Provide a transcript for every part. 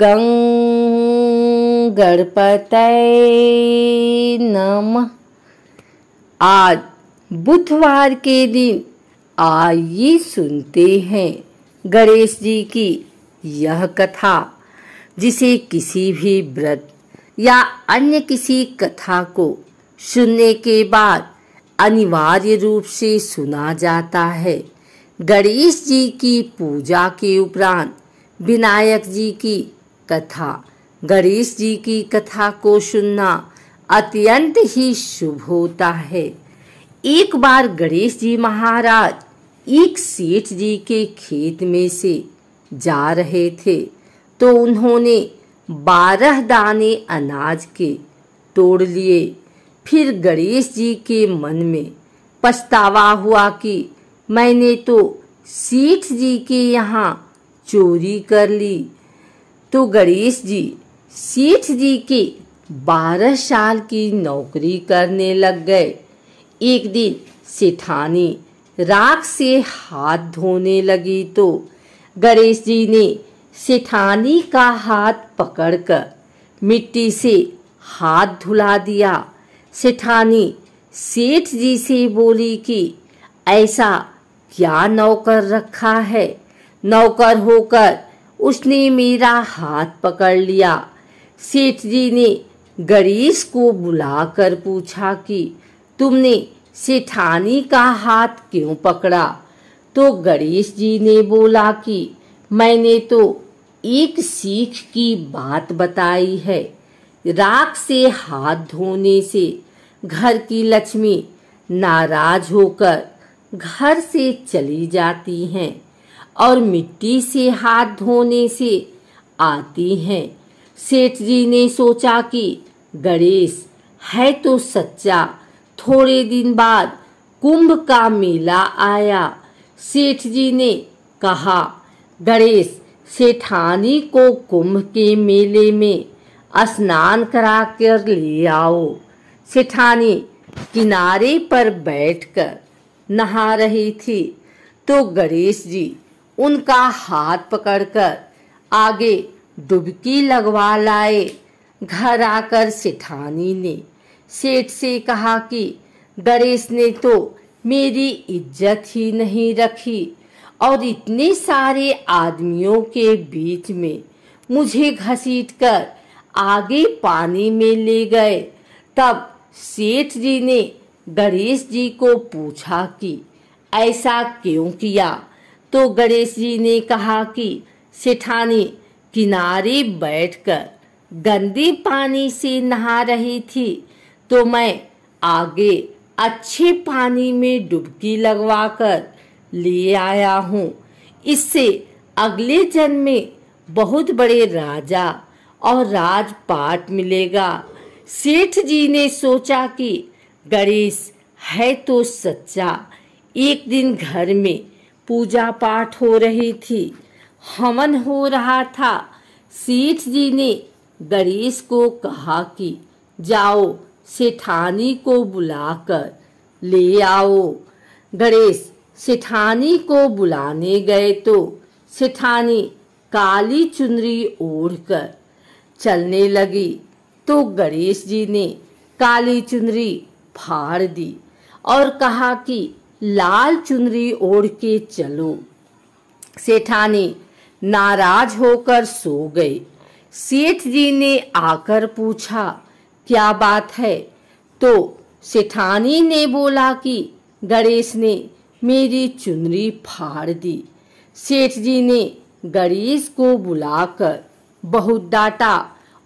गं गणपतये आज बुधवार के दिन आइए सुनते हैं गणेश जी की यह कथा जिसे किसी भी व्रत या अन्य किसी कथा को सुनने के बाद अनिवार्य रूप से सुना जाता है गणेश जी की पूजा के उपरांत विनायक जी की कथा गणेश जी की कथा को सुनना अत्यंत ही शुभ होता है एक बार गणेश जी महाराज एक सेठ जी के खेत में से जा रहे थे तो उन्होंने बारह दाने अनाज के तोड़ लिए फिर गणेश जी के मन में पछतावा हुआ कि मैंने तो सेठ जी के यहाँ चोरी कर ली तो गणेश जी सेठ जी के बारह साल की नौकरी करने लग गए एक दिन सेठानी राख से हाथ धोने लगी तो गणेश जी ने सेठानी का हाथ पकड़कर मिट्टी से हाथ धुला दिया सेठानी सेठ जी से बोली कि ऐसा क्या नौकर रखा है नौकर होकर उसने मेरा हाथ पकड़ लिया सेठ जी ने गणेश को बुलाकर पूछा कि तुमने सेठानी का हाथ क्यों पकड़ा तो गणेश जी ने बोला कि मैंने तो एक सीख की बात बताई है राख से हाथ धोने से घर की लक्ष्मी नाराज होकर घर से चली जाती हैं और मिट्टी से हाथ धोने से आती हैं सेठ जी ने सोचा कि गणेश है तो सच्चा थोड़े दिन बाद कुंभ का मेला आया सेठ जी ने कहा गणेश सेठानी को कुंभ के मेले में स्नान करा कर ले आओ सेठानी किनारे पर बैठकर नहा रही थी तो गणेश जी उनका हाथ पकड़कर आगे डुबकी लगवा लाए घर आकर सेठानी ने सेठ से कहा कि दरेश ने तो मेरी इज्जत ही नहीं रखी और इतने सारे आदमियों के बीच में मुझे घसीटकर आगे पानी में ले गए तब सेठ जी ने गणेश जी को पूछा कि ऐसा क्यों किया तो गणेश जी ने कहा कि सेठानी किनारे बैठकर गंदी पानी से नहा रही थी तो मैं आगे अच्छे पानी में डुबकी लगवाकर ले आया हूँ इससे अगले जन्म में बहुत बड़े राजा और राजपाट मिलेगा सेठ जी ने सोचा कि गणेश है तो सच्चा एक दिन घर में पूजा पाठ हो रही थी हवन हो रहा था सेठ जी ने गणेश को कहा कि जाओ सेठानी को बुलाकर ले आओ गणेश सेठानी को बुलाने गए तो सेठानी काली चुनरी ओढ़कर चलने लगी तो गणेश जी ने काली चुनरी फाड़ दी और कहा कि लाल चुनरी ओढ़ के चलो सेठानी नाराज होकर सो गए सेठ जी ने आकर पूछा क्या बात है तो सेठानी ने बोला कि गणेश ने मेरी चुनरी फाड़ दी सेठ जी ने गणेश को बुलाकर बहुत डांटा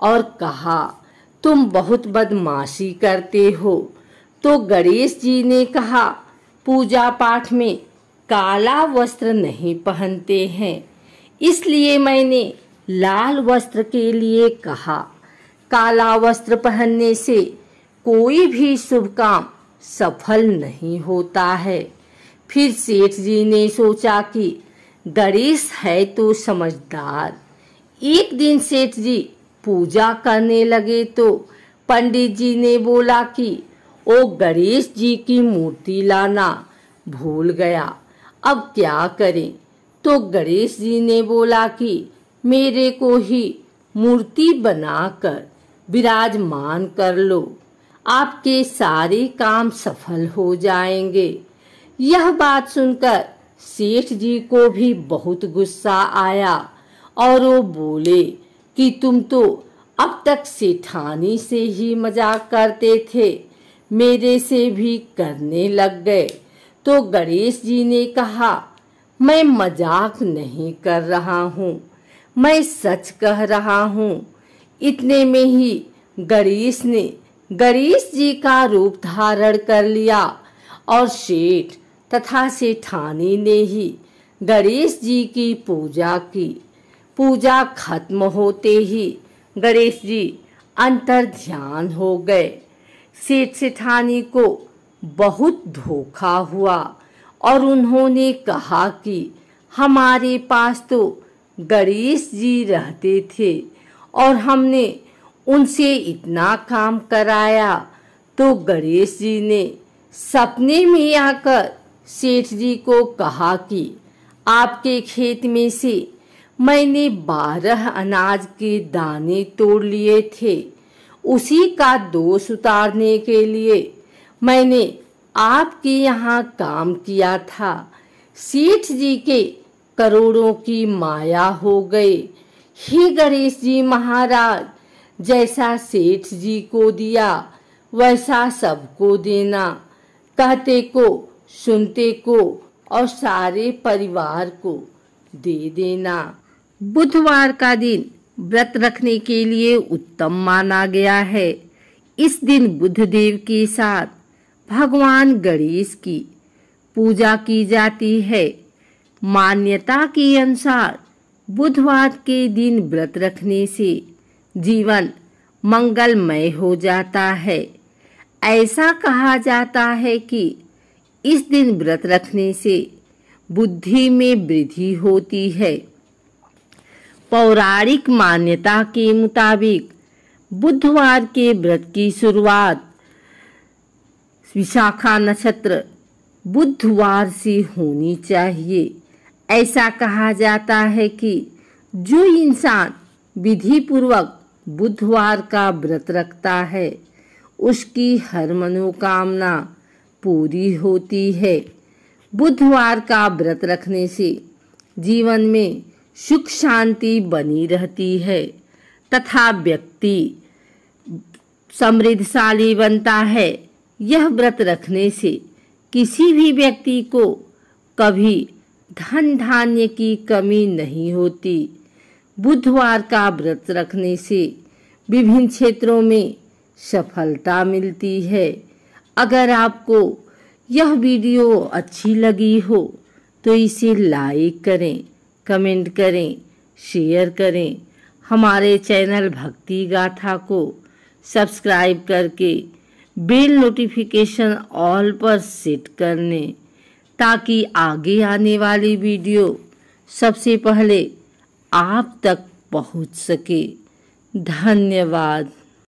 और कहा तुम बहुत बदमाशी करते हो तो गणेश जी ने कहा पूजा पाठ में काला वस्त्र नहीं पहनते हैं इसलिए मैंने लाल वस्त्र के लिए कहा काला वस्त्र पहनने से कोई भी शुभ काम सफल नहीं होता है फिर सेठ जी ने सोचा कि गणेश है तो समझदार एक दिन सेठ जी पूजा करने लगे तो पंडित जी ने बोला कि ओ गणेश जी की मूर्ति लाना भूल गया अब क्या करें तो गणेश जी ने बोला कि मेरे को ही मूर्ति बनाकर विराजमान कर लो आपके सारे काम सफल हो जाएंगे यह बात सुनकर सेठ जी को भी बहुत गुस्सा आया और वो बोले कि तुम तो अब तक सेठानी से ही मजाक करते थे मेरे से भी करने लग गए तो गणेश जी ने कहा मैं मजाक नहीं कर रहा हूँ मैं सच कह रहा हूँ इतने में ही गणेश ने गणेश जी का रूप धारण कर लिया और शेठ तथा सेठानी ने ही गणेश जी की पूजा की पूजा खत्म होते ही गणेश जी अंतर ध्यान हो गए सेठ सेठानी को बहुत धोखा हुआ और उन्होंने कहा कि हमारे पास तो गणेश जी रहते थे और हमने उनसे इतना काम कराया तो गणेश जी ने सपने में आकर सेठ जी को कहा कि आपके खेत में से मैंने बारह अनाज के दाने तोड़ लिए थे उसी का दोष उतारने के लिए मैंने आपके यहाँ काम किया था सेठ जी के करोड़ों की माया हो गए ही गणेश जी महाराज जैसा सेठ जी को दिया वैसा सबको देना कहते को सुनते को और सारे परिवार को दे देना बुधवार का दिन व्रत रखने के लिए उत्तम माना गया है इस दिन बुद्धदेव के साथ भगवान गणेश की पूजा की जाती है मान्यता के अनुसार बुधवार के दिन व्रत रखने से जीवन मंगलमय हो जाता है ऐसा कहा जाता है कि इस दिन व्रत रखने से बुद्धि में वृद्धि होती है पौराणिक मान्यता के मुताबिक बुधवार के व्रत की शुरुआत विशाखा नक्षत्र बुधवार से होनी चाहिए ऐसा कहा जाता है कि जो इंसान विधि पूर्वक बुधवार का व्रत रखता है उसकी हर मनोकामना पूरी होती है बुधवार का व्रत रखने से जीवन में सुख शांति बनी रहती है तथा व्यक्ति समृद्धशाली बनता है यह व्रत रखने से किसी भी व्यक्ति को कभी धन धान्य की कमी नहीं होती बुधवार का व्रत रखने से विभिन्न क्षेत्रों में सफलता मिलती है अगर आपको यह वीडियो अच्छी लगी हो तो इसे लाइक करें कमेंट करें शेयर करें हमारे चैनल भक्ति गाथा को सब्सक्राइब करके बेल नोटिफिकेशन ऑल पर सेट कर लें ताकि आगे आने वाली वीडियो सबसे पहले आप तक पहुंच सके धन्यवाद